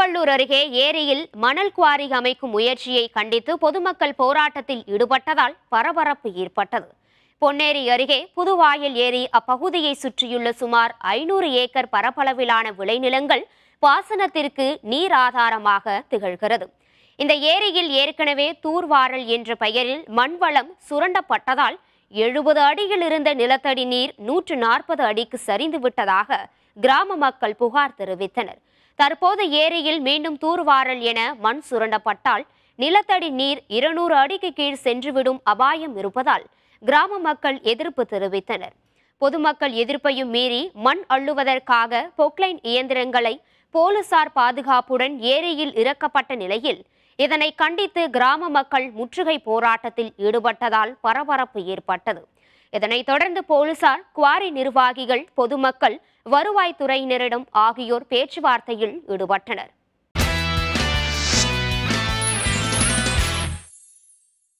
திருவள்ளூர் அருகே ஏரியில் மணல் குவாரி அமைக்கும் முயற்சியை கண்டித்து பொதுமக்கள் போராட்டத்தில் ஈடுபட்டதால் பரபரப்பு ஏற்பட்டது பொன்னேரி அருகே புதுவாயில் ஏரி அப்பகுதியை சுற்றியுள்ள சுமார் ஐநூறு ஏக்கர் பரப்பளவிலான விளைநிலங்கள் பாசனத்திற்கு நீர் ஆதாரமாக திகழ்கிறது இந்த ஏரியில் ஏற்கனவே தூர்வாரல் என்ற பெயரில் மண்வளம் சுரண்டப்பட்டதால் எழுபது அடியில் இருந்த நிலத்தடி நீர் நூற்று நாற்பது அடிக்கு சரிந்து விட்டதாக கிராம மக்கள் புகார் தெரிவித்தனர் தற்போது ஏரியில் மீண்டும் தூர்வாரல் என மண் சுரண்டப்பட்டால் நிலத்தடி நீர் இருநூறு அடிக்கு கீழ் சென்றுவிடும் அபாயம் இருப்பதால் கிராம மக்கள் எதிர்ப்பு தெரிவித்தனர் பொதுமக்கள் எதிர்ப்பையும் மீறி மண் அள்ளுவதற்காக பொக்லைன் இயந்திரங்களை போலீசார் பாதுகாப்புடன் ஏரியில் இறக்கப்பட்ட நிலையில் இதனை கண்டித்து கிராம மக்கள் முற்றுகை போராட்டத்தில் ஈடுபட்டதால் பரபரப்பு ஏற்பட்டது இதனைத் தொடர்ந்து போலீசார் குவாரி நிர்வாகிகள் பொதுமக்கள் வருவாய்த்துறையினரிடம் ஆகியோர் பேச்சுவார்த்தையில் ஈடுபட்டனர்